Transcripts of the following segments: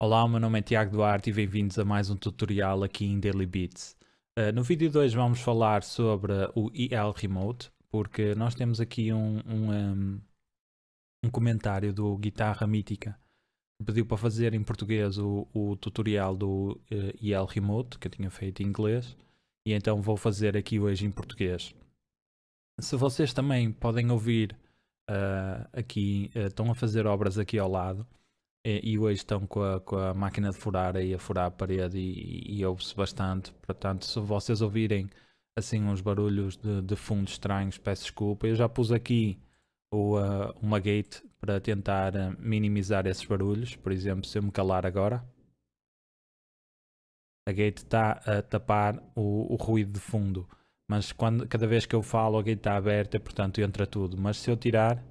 Olá, o meu nome é Tiago Duarte e bem-vindos a mais um tutorial aqui em Daily Beats. Uh, no vídeo de hoje vamos falar sobre o EL Remote, porque nós temos aqui um, um, um, um comentário do Guitarra Mítica que pediu para fazer em português o, o tutorial do uh, EL Remote, que eu tinha feito em inglês, e então vou fazer aqui hoje em português. Se vocês também podem ouvir uh, aqui, uh, estão a fazer obras aqui ao lado, é, e, hoje estão com a, com a máquina de furar aí a furar a parede e, e ouve-se bastante. Portanto, se vocês ouvirem assim uns barulhos de, de fundo estranhos, peço desculpa. Eu já pus aqui o, uh, uma gate para tentar eh, minimizar esses barulhos. Por exemplo, se eu me calar agora, a gate está a tapar o, o ruído de fundo mas quando, cada vez que eu falo a gate está aberta, portanto entra tudo. Mas se eu tirar,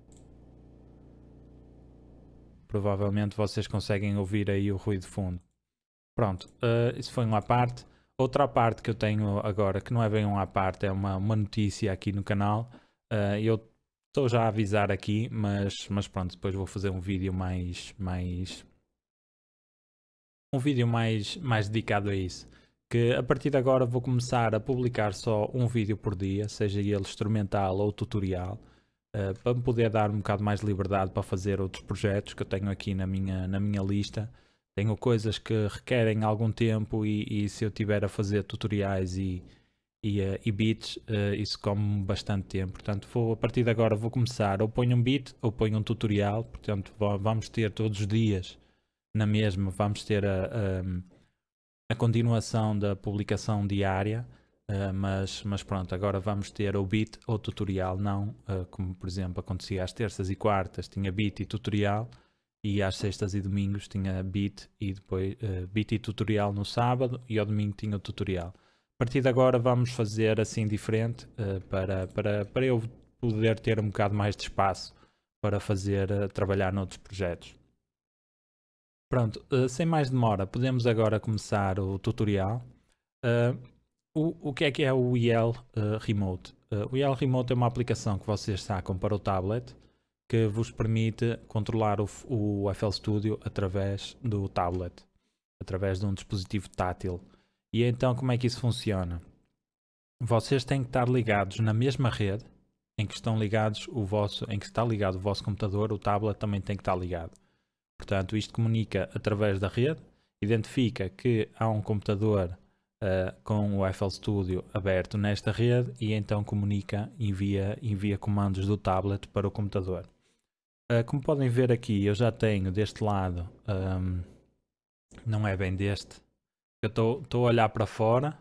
Provavelmente vocês conseguem ouvir aí o ruído de fundo. Pronto, uh, isso foi uma parte. Outra parte que eu tenho agora, que não é bem uma parte, é uma, uma notícia aqui no canal. Uh, eu estou já a avisar aqui, mas, mas pronto, depois vou fazer um vídeo mais, mais um vídeo mais, mais dedicado a isso. Que a partir de agora vou começar a publicar só um vídeo por dia, seja ele instrumental ou tutorial. Eh, para me poder dar um bocado mais de liberdade para fazer outros projetos que eu tenho aqui na minha, na minha lista. Tenho coisas que requerem algum tempo e, e se eu tiver a fazer tutoriais e, e, eh, e beats, uh, isso come bastante tempo. Portanto, vou, a partir de agora vou começar ou ponho um beat ou ponho um tutorial. Portanto, vamos ter todos os dias na mesma, vamos ter a, a, a continuação da publicação diária. Uh, mas, mas pronto, agora vamos ter o beat ou tutorial, não uh, como por exemplo acontecia às terças e quartas, tinha beat e tutorial, e às sextas e domingos tinha beat e depois uh, beat e tutorial no sábado e ao domingo tinha o tutorial. A partir de agora vamos fazer assim diferente para, para, para eu poder ter um bocado mais de espaço para fazer trabalhar noutros projetos. Pronto, sem mais demora, podemos agora começar o tutorial. Uh, o, o que é que é o IL uh, eh, Remote? Uh, o IL Remote é uma aplicação que vocês sacam para o tablet que vos permite controlar o, o FL Studio através do tablet, através de um dispositivo tátil. E então como é que isso funciona? Vocês têm que estar ligados na mesma rede em que estão ligados o vosso, em que está ligado o vosso computador, o tablet também tem que estar ligado. Portanto, isto comunica através da rede, identifica que há um computador uh, com o FL Studio aberto nesta rede e então comunica, envia, envia comandos do tablet para o computador. Uh, como podem ver aqui, eu já tenho deste lado, um, ehm, não é bem deste, eu estou a olhar para fora,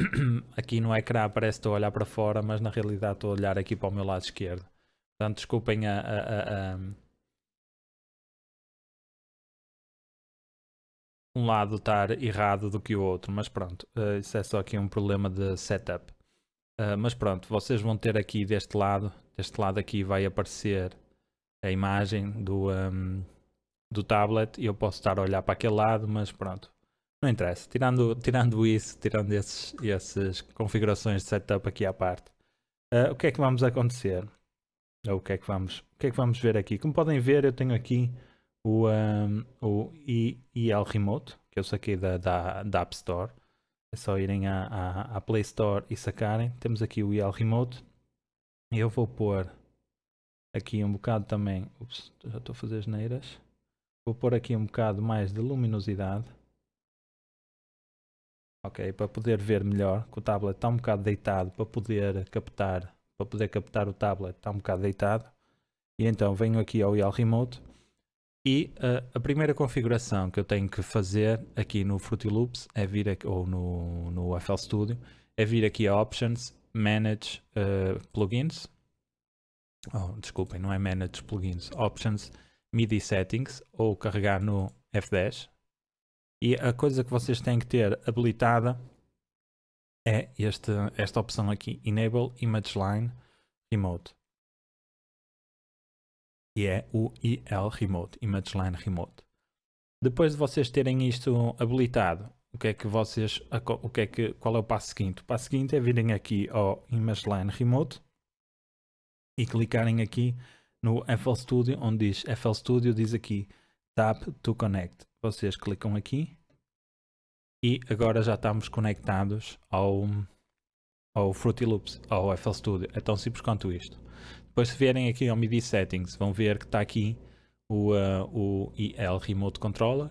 aqui no ecrã parece que estou a olhar para fora, mas na realidade estou a olhar aqui para o meu lado esquerdo. Portanto, desculpem a, a, a, a um lado estar errado do que o outro, mas pronto, uh, isso é só aqui um problema de setup. Uh, mas pronto, vocês vão ter aqui deste lado, deste lado aqui vai aparecer a imagem do, um, ehm, do tablet e eu posso estar a olhar para aquele lado, mas pronto, não interessa. Tirando, tirando isso, tirando esses, essas configurações de setup aqui à parte, uh, o que é que vamos acontecer? Ou o que é que vamos, o que é que vamos ver aqui? Como podem ver, eu tenho aqui o, um, o e, Remote, que eu saquei da, da, da App Store. É só irem à, à, à, Play Store e sacarem. Temos aqui o EL Remote. Eu vou pôr aqui um bocado também. Ups, já estou a fazer as neiras. Vou pôr aqui um bocado mais de luminosidade. Ok, para poder ver melhor, que o tablet está um bocado deitado para poder captar, para poder captar o tablet está um bocado deitado. E então venho aqui ao IL Remote e uh, a primeira configuração que eu tenho que fazer aqui no Fruity Loops é vir aqui, ou no, no FL Studio é vir aqui a Options, Manage uh, Plugins. Oh, desculpem, não é Manage Plugins, Options, MIDI Settings ou carregar no F10. E a coisa que vocês têm que ter habilitada é este, esta opção aqui, Enable Image Line Remote que é o IL Remote, Image Line Remote. Depois de vocês terem isto habilitado, o que é que vocês, o que é que, qual é o passo seguinte? O passo seguinte é virem aqui ao Image Line Remote e clicarem aqui no FL Studio, onde diz FL Studio, diz aqui Tap to Connect. Vocês clicam aqui e agora já estamos conectados ao, o Fruity Loops, o FL Studio. É tão simples quanto isto. Depois se vierem aqui ao MIDI Settings, vão ver que está aqui o, uh, o Remote Controller.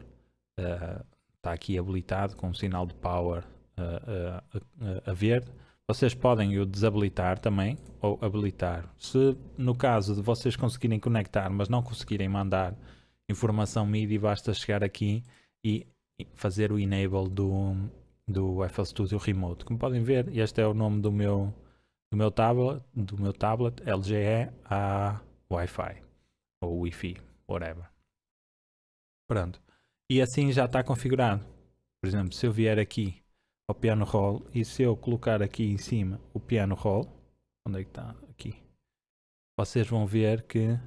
Uh, está aqui habilitado com um sinal de power uh, uh a verde. Vocês podem o desabilitar também, ou habilitar. Se no caso de vocês conseguirem conectar, mas não conseguirem mandar informação MIDI, basta chegar aqui e fazer o enable do, do FL Studio Remote. Como podem ver, este é o nome do meu, do meu, tablet, do meu tablet LGE a Wi-Fi ou Wi-Fi, whatever. Pronto. E assim já está configurado. Por exemplo, se eu vier aqui ao piano roll e se eu colocar aqui em cima o piano roll, onde é que está? Aqui. Vocês vão ver que,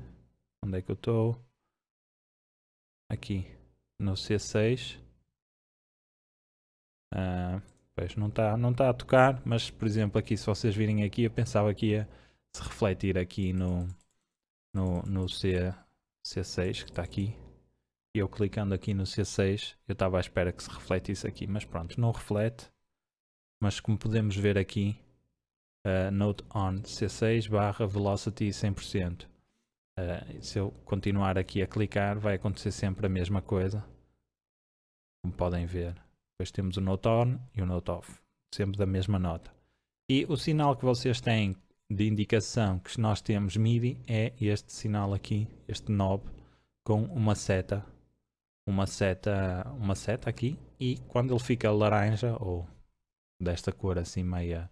onde é que eu estou? Aqui, no C6 Uh, pois não está não tá a tocar, mas por exemplo aqui se vocês virem aqui, eu pensava que ia se refletir aqui no, no, no C, C6 que está aqui. Eu clicando aqui no C6, eu estava à espera que se refletisse aqui, mas pronto, não reflete. Mas como podemos ver aqui, uh, Note on C6 barra velocity 100%. Uh, ah, se eu continuar aqui a clicar, vai acontecer sempre a mesma coisa. Como podem ver. Depois temos o note on e o note off, sempre da mesma nota. E o sinal que vocês têm de indicação que nós temos MIDI é este sinal aqui, este knob, com uma seta, uma seta, uma seta aqui, e quando ele fica laranja, ou desta cor assim meia,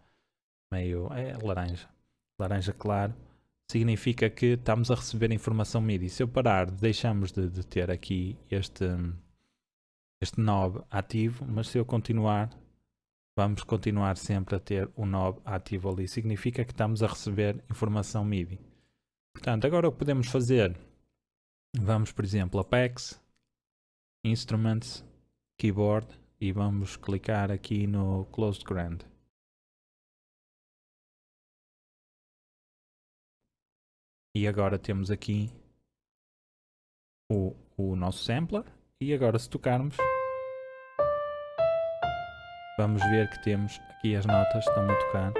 meio, é laranja, laranja claro, significa que estamos a receber informação MIDI. Se eu parar, deixamos de, de ter aqui este este knob ativo, mas se eu continuar, vamos continuar sempre a ter o knob ativo ali. Significa que estamos a receber informação MIDI. Portanto, agora o que podemos fazer, vamos por exemplo a PEX, Instruments, Keyboard e vamos clicar aqui no Closed Grand. E agora temos aqui o, o nosso sampler. E agora se tocarmos... Vamos ver que temos aqui as notas, estão a tocar.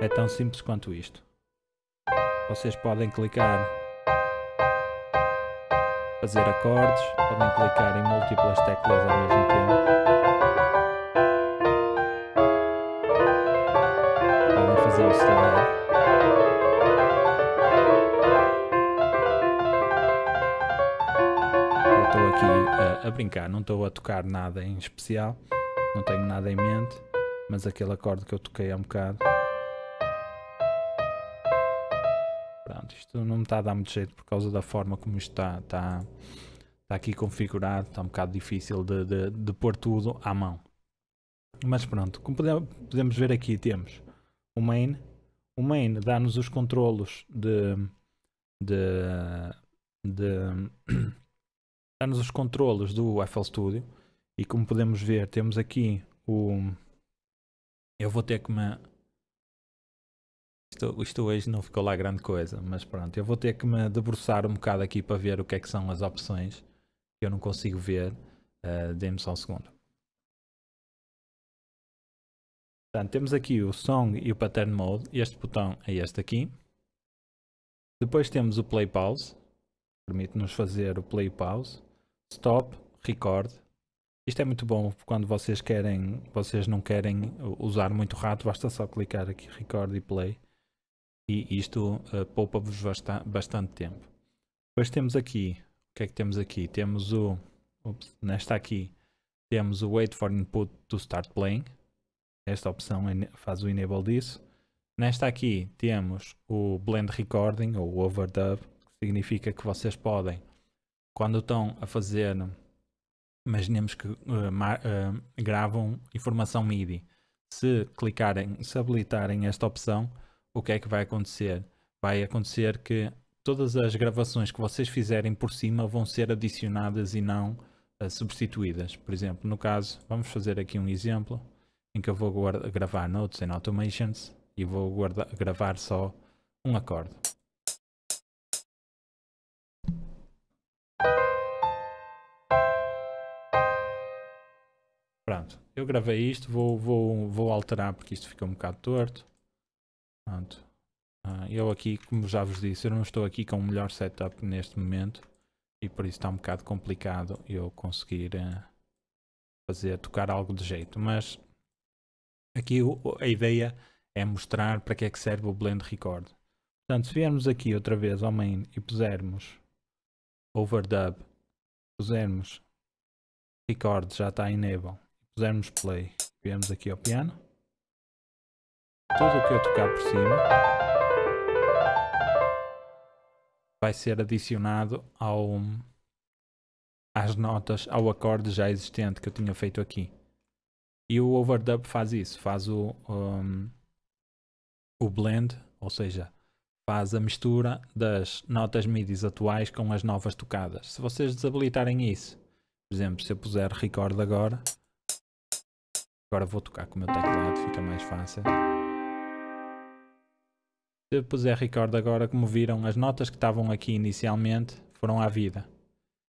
É tão simples quanto isto. Vocês podem clicar, fazer acordes, podem clicar em múltiplas teclas ao mesmo tempo. Podem fazer o slide. a, brincar, não estou a tocar nada em especial, não tenho nada em mente, mas aquele acorde que eu toquei há um bocado. Pronto, isto não me está a dar muito jeito por causa da forma como isto está, está, está aqui configurado, está um bocado difícil de, de, de pôr tudo à mão. Mas pronto, como podemos ver aqui, temos o main. O main dá-nos os controlos de, de, de mostrar-nos os controles do FL Studio e como podemos ver temos aqui o eu vou ter que me isto, isto, hoje não ficou lá grande coisa mas pronto, eu vou ter que me debruçar um bocado aqui para ver o que é que são as opções que eu não consigo ver uh, dê-me só um segundo Portanto, temos aqui o Song e o Pattern Mode. Este botão é este aqui. Depois temos o Play Pause. Permite-nos fazer o Play Pause stop, record. Isto é muito bom quando vocês querem, vocês não querem usar muito rato, basta só clicar aqui record e play. E isto uh, poupa-vos basta bastante tempo. Depois temos aqui, o que é que temos aqui? Temos o, ups, nesta aqui, temos o wait for input to start playing. Esta opção é faz o enable disso. Nesta aqui temos o blend recording ou overdub, que significa que vocês podem quando estão a fazer, imaginemos que uh, mar, uh, gravam informação MIDI. Se clicarem, se habilitarem esta opção, o que é que vai acontecer? Vai acontecer que todas as gravações que vocês fizerem por cima vão ser adicionadas e não uh, substituídas. Por exemplo, no caso, vamos fazer aqui um exemplo em que eu vou gravar notes em automations e vou gravar só um acorde. Pronto, eu gravei isto, vou, vou, vou alterar porque isto fica um bocado torto. Pronto. Ah, eu aqui, como já vos disse, eu não estou aqui com o melhor setup neste momento e por isso está um bocado complicado eu conseguir ah, fazer, tocar algo de jeito. Mas aqui a ideia é mostrar para que é que serve o Blend Record. Portanto, se viermos aqui outra vez ao main e pusermos overdub, pusermos record já está enable pusermos play, viemos aqui ao piano, tudo o que eu tocar por cima vai ser adicionado ao, às notas, ao acorde já existente que eu tinha feito aqui. E o overdub faz isso, faz o, um, o blend, ou seja, faz a mistura das notas midis atuais com as novas tocadas. Se vocês desabilitarem isso, por exemplo, se eu puser record agora, Agora vou tocar com o meu teclado, fica mais fácil. Se puser recorde agora, como viram, as notas que estavam aqui inicialmente foram à vida.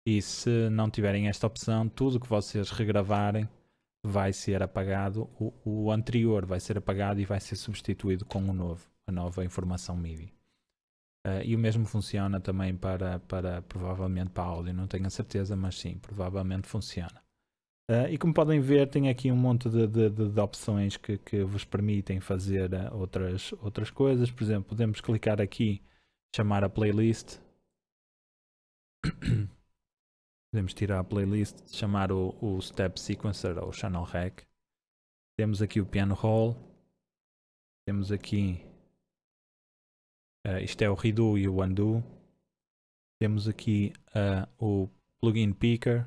E se não tiverem esta opção, tudo que vocês regravarem vai ser apagado, o, o anterior vai ser apagado e vai ser substituído com o novo, a nova informação MIDI. Uh, e o mesmo funciona também para, para, provavelmente para áudio, não tenho a certeza, mas sim, provavelmente funciona. Uh, e como podem ver, tem aqui um monte de, de, de opções que, que, vos permitem fazer ah, outras, outras coisas. Por exemplo, podemos clicar aqui, chamar a playlist. podemos tirar a playlist, chamar o, o Step Sequencer ou o Channel Rack. Temos aqui o Piano Roll. Temos aqui... Uh, isto é o Redo e o Undo. Temos aqui o Plugin Picker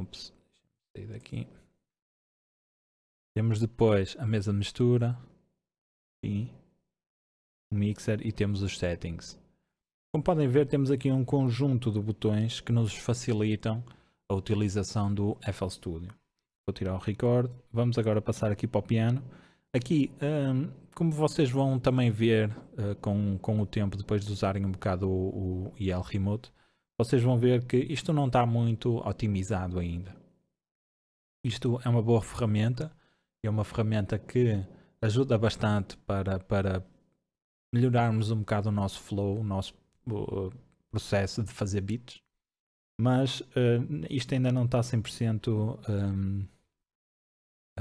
Ops, sair daqui. Temos depois a mesa de mistura e o mixer e temos os settings. Como podem ver, temos aqui um conjunto de botões que nos facilitam a utilização do FL Studio. Vou tirar o record. Vamos agora passar aqui para o piano. Aqui, hum, como vocês vão também ver eh, com, com o tempo, depois de usarem um bocado o, o IL Remote, vocês vão ver que isto não está muito otimizado ainda. Isto é uma boa ferramenta, é uma ferramenta que ajuda bastante para, para melhorarmos um bocado o nosso flow, o nosso processo de fazer beats, mas uh, isto ainda não está 100%, um,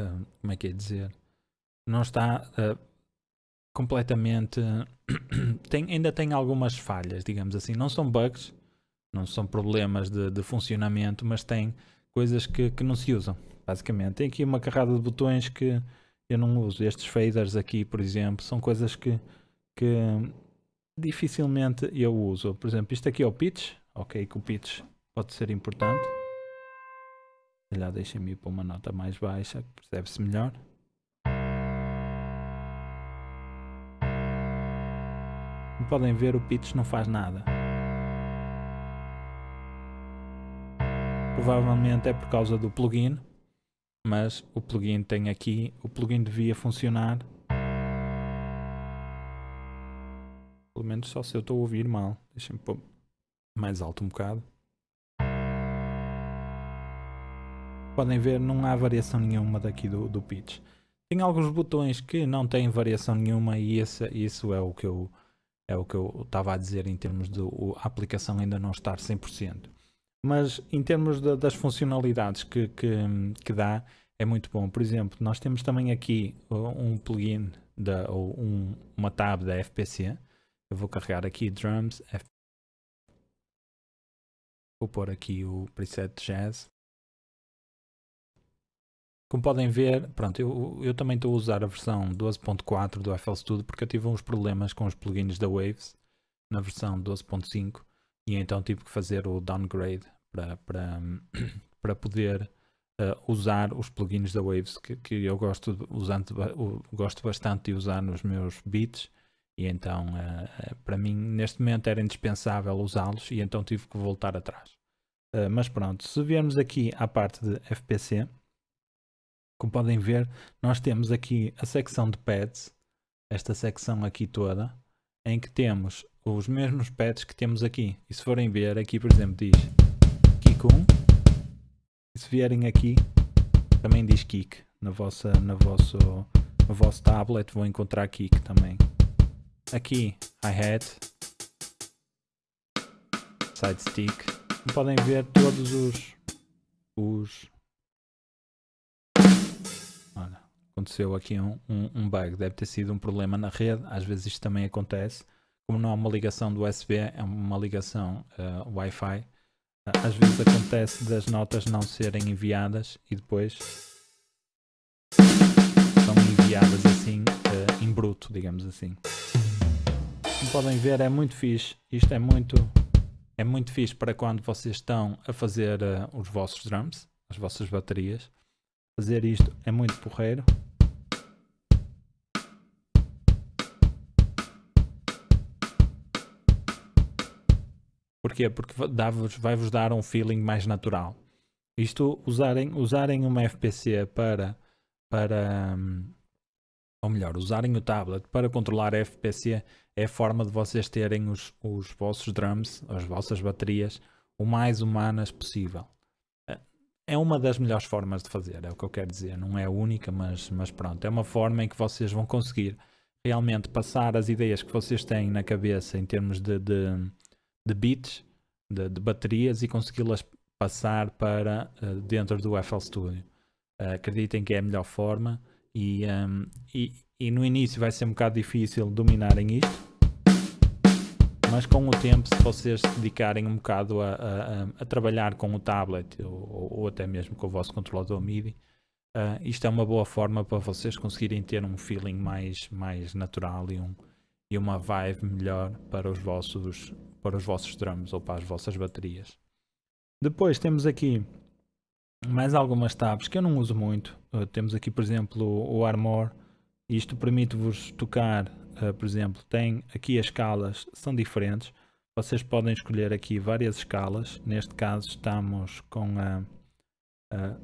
um, como é que é dizer, não está uh, completamente, tem, ainda tem algumas falhas, digamos assim, não são bugs, não são problemas de, de funcionamento, mas tem coisas que, que não se usam, basicamente. Tem aqui uma carrada de botões que eu não uso. Estes faders aqui, por exemplo, são coisas que, que dificilmente eu uso. Por exemplo, isto aqui é o pitch. Ok, que o pitch pode ser importante. calhar deixem me ir para uma nota mais baixa, percebe-se melhor. Como podem ver, o pitch não faz nada. Provavelmente é por causa do plugin, mas o plugin tem aqui, o plugin devia funcionar. Pelo menos só se eu estou a ouvir mal. deixem me pôr mais alto um bocado. Podem ver, não há variação nenhuma daqui do, do pitch. Tem alguns botões que não têm variação nenhuma e esse, isso é o que eu é o que eu estava a dizer em termos de a aplicação ainda não estar 100% mas em termos de, das funcionalidades que, que, que, dá, é muito bom. Por exemplo, nós temos também aqui uh, um plugin da, ou um, uma tab da FPC. Eu vou carregar aqui Drums Vou pôr aqui o preset Jazz. Como podem ver, pronto, eu, eu também estou a usar a versão 12.4 do FL Studio porque eu tive uns problemas com os plugins da Waves na versão 12.5 e então tive que fazer o downgrade para, para, para poder uh, usar os plugins da Waves que, que eu gosto, de, usando, gosto bastante de usar nos meus beats e então uh, para mim neste momento era indispensável usá-los e então tive que voltar atrás. Uh, mas pronto, se viermos aqui à parte de FPC, como podem ver, nós temos aqui a secção de pads, esta secção aqui toda, em que temos os mesmos pets que temos aqui. E se forem ver, aqui por exemplo diz Kikun. E se vierem aqui, também diz Kik. Na vossa, na vosso, no vosso tablet vão encontrar Kik também. Aqui, hi-hat, side stick. podem ver todos os... os... Olha, aconteceu aqui um, um, um bug. Deve ter sido um problema na rede. Às vezes isto também acontece como não há uma ligação do USB, é uma ligação uh, Wi-Fi, eh, às vezes acontece das notas não serem enviadas e depois são enviadas assim, uh, em bruto, digamos assim. Como podem ver, é muito fixe. Isto é muito, é muito fixe para quando vocês estão a fazer os vossos drums, as vossas baterias. Fazer isto é muito porreiro. Porquê? Porque vai-vos dar um feeling mais natural. Isto, usarem, usarem uma FPC para, para. Hum, ou melhor, usarem o tablet para controlar a FPC é a forma de vocês terem os, os vossos drums, as vossas baterias, o mais humanas possível. É, é uma das melhores formas de fazer, é o que eu quero dizer. Não é a única, mas, mas pronto, é uma forma em que vocês vão conseguir realmente passar as ideias que vocês têm na cabeça em termos de, de, de beats de, de baterias e consegui-las passar para uh, dentro do FL Studio. Uh, acreditem que é a melhor forma e, um, ehm, e, e, no início vai ser um bocado difícil dominarem isto. Mas com o tempo, se vocês se dedicarem um bocado a, a, a trabalhar com o tablet ou, ou, até mesmo com o vosso controlador MIDI, uh, isto é uma boa forma para vocês conseguirem ter um feeling mais, mais natural e, um, e uma vibe melhor para os vossos para os vossos drums ou para as vossas baterias. Depois temos aqui mais algumas tabs que eu não uso muito. Uh, temos aqui, por exemplo, o, o Armor. Isto permite-vos tocar, uh, por exemplo, tem aqui as escalas, são diferentes. Vocês podem escolher aqui várias escalas. Neste caso estamos com a, a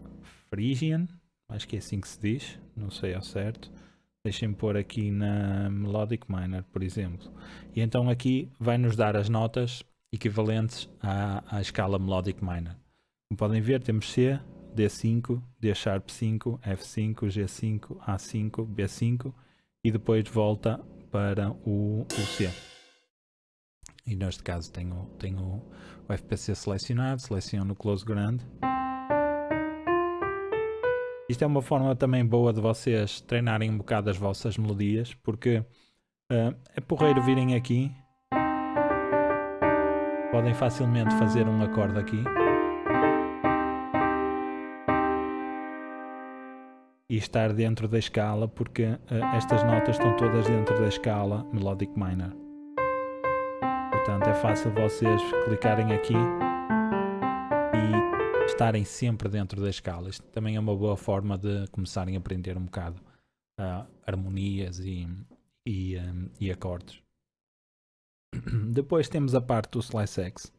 Phrygian, acho que é assim que se diz, não sei ao certo. Deixem-me pôr aqui na Melodic Minor, por exemplo. E então aqui vai nos dar as notas equivalentes à, à escala Melodic Minor. Como podem ver, temos C, D5, D Sharp 5, F5, G5, A5, B5 e depois volta para o, o C. E neste caso tenho, tenho o FPC selecionado, seleciono o Close grand isto é uma forma também boa de vocês treinarem um bocado as vossas melodias, porque uh, é porreiro virem aqui. Podem facilmente fazer um acorde aqui. E estar dentro da escala, porque uh, estas notas estão todas dentro da escala Melodic Minor. Portanto, é fácil vocês clicarem aqui estarem sempre dentro da escala. Isto também é uma boa forma de começarem a aprender um bocado uh, harmonias e, e, um, e acordes. Depois temos a parte do Slice X.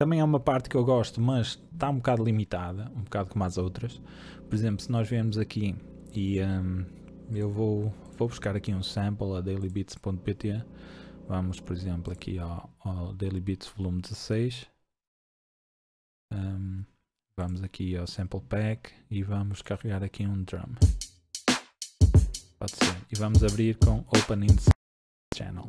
Também é uma parte que eu gosto, mas está um bocado limitada, um bocado como as outras. Por exemplo, se nós vemos aqui e um, eu vou, vou buscar aqui um sample a dailybeats.pt. Vamos, por exemplo, aqui ao, ao Daily Beats volume 16. Um, Vamos aqui ao sample pack e vamos carregar aqui um drum. Pode ser. E vamos abrir com Open in Channel. O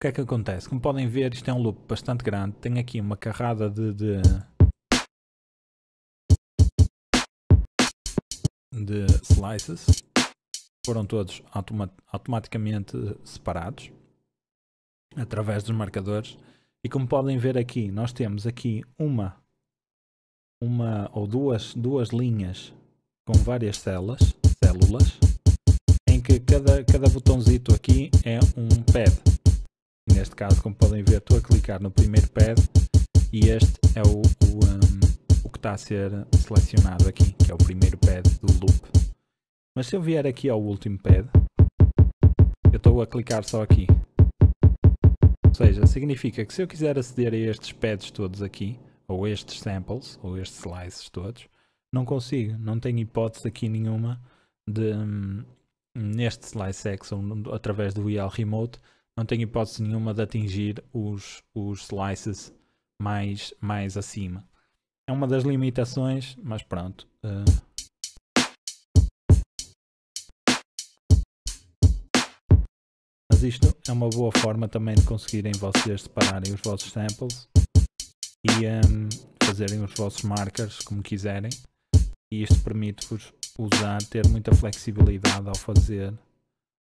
que é que acontece? Como podem ver, isto é um loop bastante grande. Tem aqui uma carrada de, de de slices foram todos automa automaticamente separados através dos marcadores e como podem ver aqui nós temos aqui uma uma ou duas, duas linhas com várias células, células em que cada, cada botãozito aqui é um pad. neste caso, como podem ver, estou a clicar no primeiro pad e este é o, o, um, o que está a ser selecionado aqui, que é o primeiro pad do loop. Mas se eu vier aqui ao último pad, eu estou a clicar só aqui. Ou seja, significa que se eu quiser aceder a estes pads todos aqui, ou estes samples, ou estes slices todos, não consigo, não tenho hipótese aqui nenhuma de, hum, neste slice section, através do IL Remote, não tenho hipótese nenhuma de atingir os, os slices mais, mais acima. É uma das limitações, mas pronto. Uh... Mas isto é uma boa forma também de conseguirem vocês separarem os vossos samples e um, fazerem os vossos markers como quiserem. E isto permite-vos usar, ter muita flexibilidade ao fazer,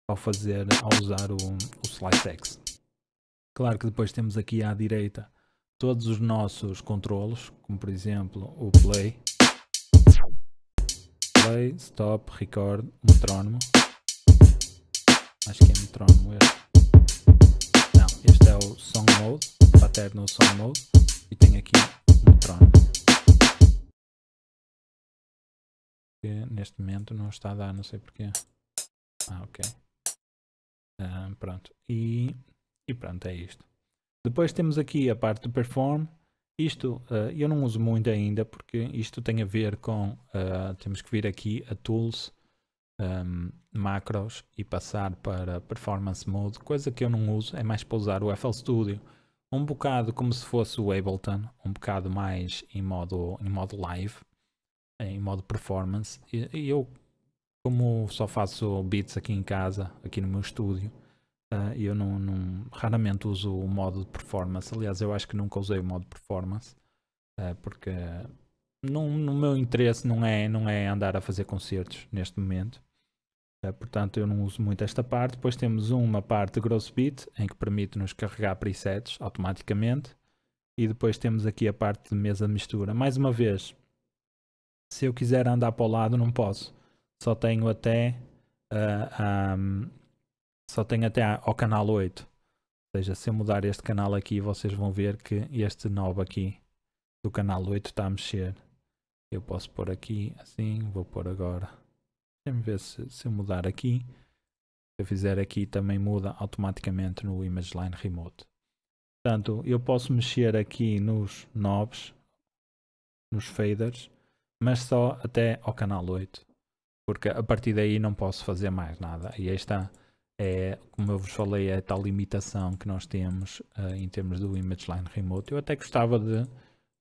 ao fazer, ao usar o, o SliceX. Claro que depois temos aqui à direita todos os nossos controlos, como por exemplo o play, play, stop, record, metrónomo. Acho que é metrónomo este. Não, este é o song mode, paterno song mode e tem aqui um trono. Que neste momento não está a dar, não sei porquê. Ah, ok. Ah, pronto. E, e pronto, é isto. Depois temos aqui a parte do perform. Isto uh, eu não uso muito ainda porque isto tem a ver com, uh, temos que vir aqui a tools, um, ah, macros e passar para performance mode, coisa que eu não uso, é mais para usar o FL Studio um bocado como se fosse o Ableton, um bocado mais em modo, em modo live, em modo performance. E, e eu, como só faço beats aqui em casa, aqui no meu estúdio, uh, eu não, não, raramente uso o modo performance. Aliás, eu acho que nunca usei o modo performance, uh, porque no, no meu interesse não é, não é andar a fazer concertos neste momento. Eh, portanto eu não uso muito esta parte. Depois temos uma parte de gross bit, em que permite-nos carregar presets automaticamente. E depois temos aqui a parte de mesa de mistura. Mais uma vez, se eu quiser andar para o lado não posso. Só tenho até, uh, eh, um, só tenho até ao canal 8. Ou seja, se eu mudar este canal aqui, vocês vão ver que este knob aqui do canal 8 está a mexer. Eu posso pôr aqui assim, vou pôr agora Deixa-me ver se, se eu mudar aqui. Se eu fizer aqui também muda automaticamente no Image Line Remote. Portanto, eu posso mexer aqui nos knobs, nos faders, mas só até ao canal 8. Porque a partir daí não posso fazer mais nada. E esta é, como eu vos falei, é a tal limitação que nós temos uh, em termos do Image Line Remote. Eu até gostava de um,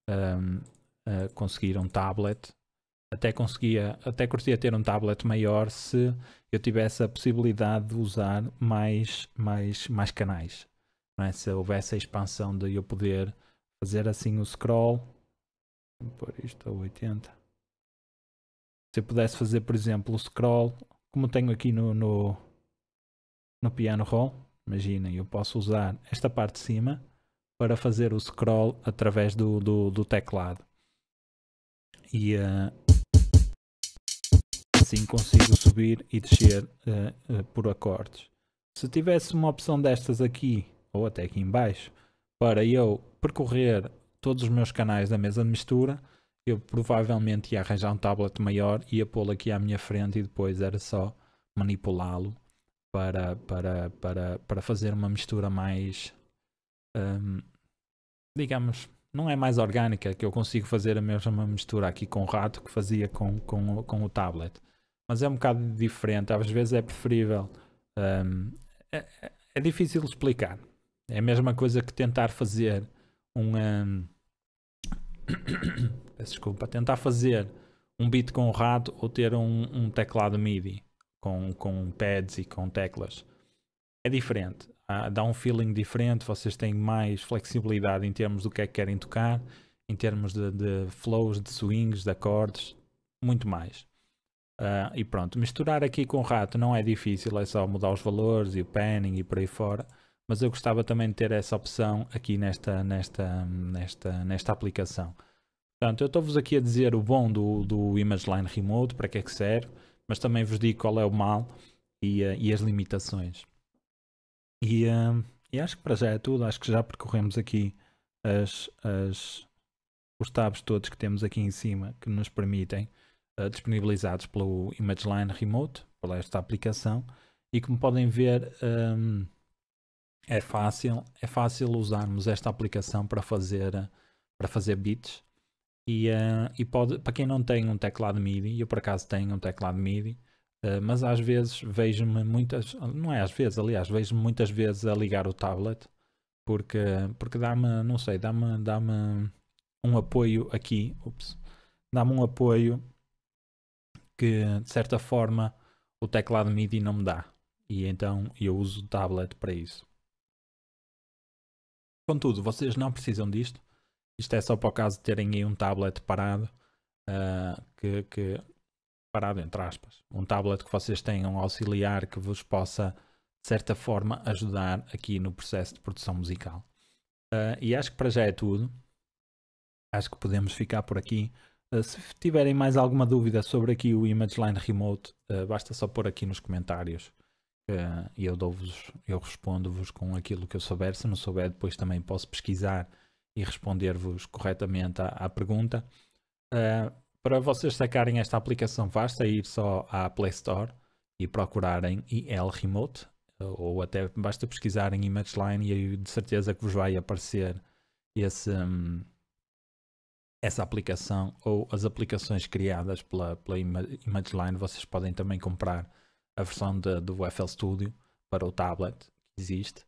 ehm, uh, eh, conseguir um tablet até conseguia, até curtia ter um tablet maior se eu tivesse a possibilidade de usar mais, mais, mais canais. É? Se houvesse a expansão de eu poder fazer assim o scroll, vou pôr isto a 80. Se eu pudesse fazer, por exemplo, o scroll, como tenho aqui no, no, no piano roll, imaginem, eu posso usar esta parte de cima para fazer o scroll através do, do, do teclado. E, eh, assim consigo subir e descer uh, uh, por acordes. Se tivesse uma opção destas aqui, ou até aqui embaixo para eu percorrer todos os meus canais da mesa de mistura, eu provavelmente ia arranjar um tablet maior, ia pô-lo aqui à minha frente e depois era só manipulá-lo para, para, para, para fazer uma mistura mais, hum, digamos, não é mais orgânica, que eu consigo fazer a mesma mistura aqui com o rato que fazia com, com, com o tablet mas é um bocado diferente. Às vezes é preferível. Um, é, é, difícil explicar. É a mesma coisa que tentar fazer um. um desculpa, tentar fazer um beat com o rato ou ter um, um teclado MIDI com, com pads e com teclas. É diferente. dá um feeling diferente, vocês têm mais flexibilidade em termos do que é que querem tocar, em termos de, de flows, de swings, de acordes, muito mais. Uh, e pronto, misturar aqui com rato não é difícil, é só mudar os valores e o panning e por aí fora. Mas eu gostava também de ter essa opção aqui nesta, nesta, nesta, nesta aplicação. Portanto, eu estou-vos aqui a dizer o bom do, do ImageLine Remote, para que é que serve, mas também vos digo qual é o mal e, uh, e as limitações. E, uh, e, acho que para já é tudo, acho que já percorremos aqui as, as, os tabs todos que temos aqui em cima que nos permitem eh, disponibilizados pelo ImageLine Remote, por esta aplicação, e como podem ver um, ehm, é fácil, é fácil usarmos esta aplicação para fazer, para fazer beats e, uh, e pode, para quem não tem um teclado MIDI, eu por acaso tenho um teclado MIDI, uh, mas às vezes vejo-me muitas, não é às vezes, aliás, vejo-me muitas vezes a ligar o tablet porque, porque dá-me, não sei, dá-me dá, um apoio aqui, dá-me um apoio que, de certa forma, o teclado MIDI não me dá. E então eu uso o tablet para isso. Contudo, vocês não precisam disto. Isto é só para o caso de terem aí um tablet parado, uh, que, que, parado entre aspas, um tablet que vocês tenham auxiliar que vos possa, de certa forma, ajudar aqui no processo de produção musical. Uh, e acho que para já é tudo. Acho que podemos ficar por aqui. Eh, se tiverem mais alguma dúvida sobre aqui o ImageLine Remote, eh, basta só pôr aqui nos comentários eh, e eu dou-vos, eu respondo-vos com aquilo que eu souber. Se não souber, depois também posso pesquisar e responder-vos corretamente à, à pergunta. Uh, para vocês sacarem esta aplicação, basta ir só à Play Store e procurarem IL Remote, ou até basta pesquisarem ImageLine e aí de certeza que vos vai aparecer esse, um, essa aplicação ou as aplicações criadas pela, pela ImageLine, vocês podem também comprar a versão de, do FL Studio para o tablet que existe.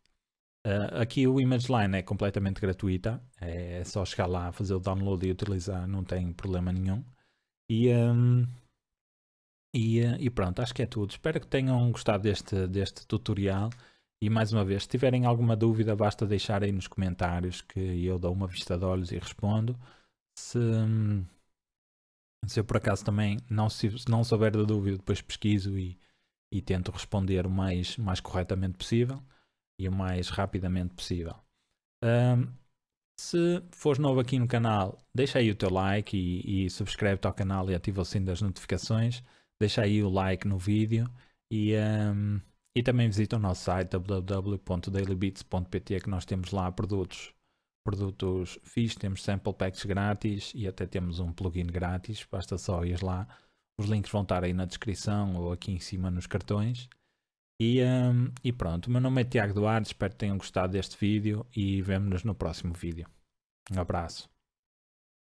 Uh, aqui o ImageLine é completamente gratuita, é, é só chegar lá, fazer o download e utilizar, não tem problema nenhum. E, um, e, e, pronto, acho que é tudo. Espero que tenham gostado deste, deste tutorial. E mais uma vez, se tiverem alguma dúvida, basta deixar aí nos comentários que eu dou uma vista de olhos e respondo. Se, hum, se eu por acaso também não, se não souber da dúvida, depois pesquiso e, e tento responder o mais, mais corretamente possível e o mais rapidamente possível. Um, se fores novo aqui no canal, deixa aí o teu like e, e subscreve-te ao canal e ativa o sino das notificações. Deixa aí o like no vídeo e, um, e também visita o nosso site www.dailybits.pt que nós temos lá produtos produtos fixos, temos sample packs grátis e até temos um plugin grátis, basta só ir lá. Os links vão estar aí na descrição ou aqui em cima nos cartões. E, um, e pronto, o meu nome é Tiago Duarte, espero que tenham gostado deste vídeo e vemo-nos no próximo vídeo. Um abraço.